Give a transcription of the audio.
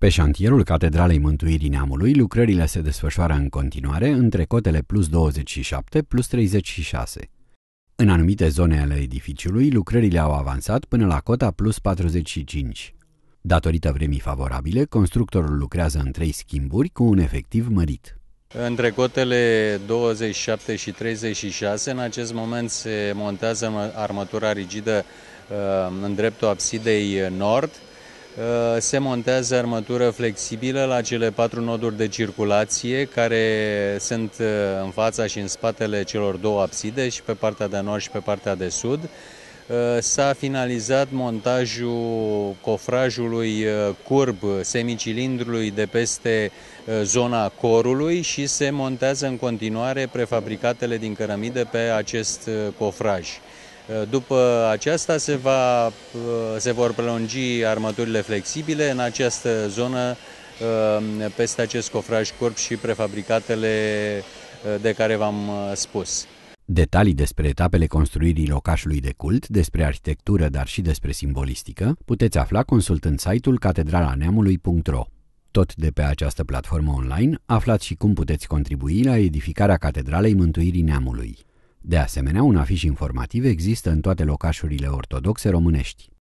Pe șantierul Catedralei Mântuirii Neamului, lucrările se desfășoară în continuare între cotele plus 27 plus 36. În anumite zone ale edificiului, lucrările au avansat până la cota plus 45. Datorită vremii favorabile, constructorul lucrează în trei schimburi cu un efectiv mărit. Între cotele 27 și 36, în acest moment se montează armătura rigidă uh, în dreptul absidei uh, nord, Uh, se montează armătură flexibilă la cele patru noduri de circulație care sunt uh, în fața și în spatele celor două abside și pe partea de nord și pe partea de sud. Uh, s-a finalizat montajul cofrajului curb semicilindrului de peste zona corului și se montează în continuare prefabricatele din cărămidă pe acest cofraj. După aceasta se, va, uh, se vor prelungi armaturile flexibile în această zonă uh, peste acest cofraj corp și prefabricatele uh, de care v-am spus. Detalii despre etapele construirii locașului de cult, despre arhitectură, dar și despre simbolistică, puteți afla consultând site-ul catedralaneamului.ro. Tot de pe această platformă online aflați și cum puteți contribui la edificarea Catedralei Mântuirii Neamului. De asemenea, un afiș informativ există în toate locașurile ortodoxe românești.